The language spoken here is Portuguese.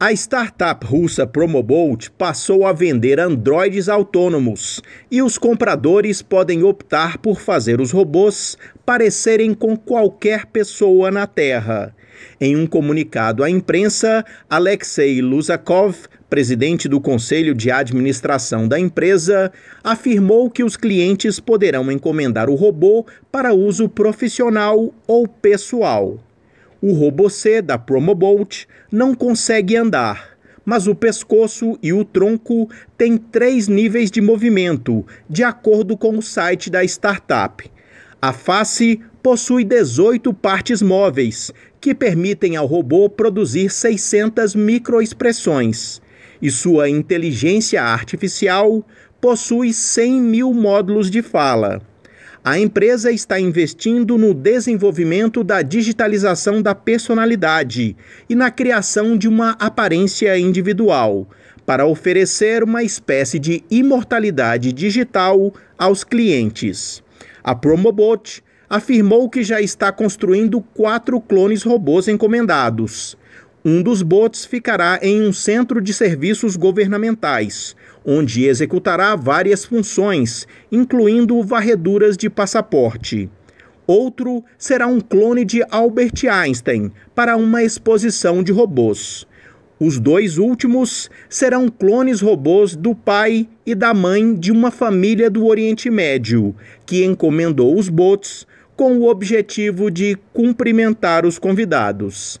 A startup russa Promobolt passou a vender androides autônomos e os compradores podem optar por fazer os robôs parecerem com qualquer pessoa na Terra. Em um comunicado à imprensa, Alexei Luzakov, presidente do conselho de administração da empresa, afirmou que os clientes poderão encomendar o robô para uso profissional ou pessoal. O robocê da Promobolt não consegue andar, mas o pescoço e o tronco têm três níveis de movimento, de acordo com o site da startup. A face possui 18 partes móveis, que permitem ao robô produzir 600 microexpressões. E sua inteligência artificial possui 100 mil módulos de fala a empresa está investindo no desenvolvimento da digitalização da personalidade e na criação de uma aparência individual, para oferecer uma espécie de imortalidade digital aos clientes. A Promobot afirmou que já está construindo quatro clones robôs encomendados. Um dos botes ficará em um centro de serviços governamentais, onde executará várias funções, incluindo varreduras de passaporte. Outro será um clone de Albert Einstein para uma exposição de robôs. Os dois últimos serão clones robôs do pai e da mãe de uma família do Oriente Médio, que encomendou os bots com o objetivo de cumprimentar os convidados.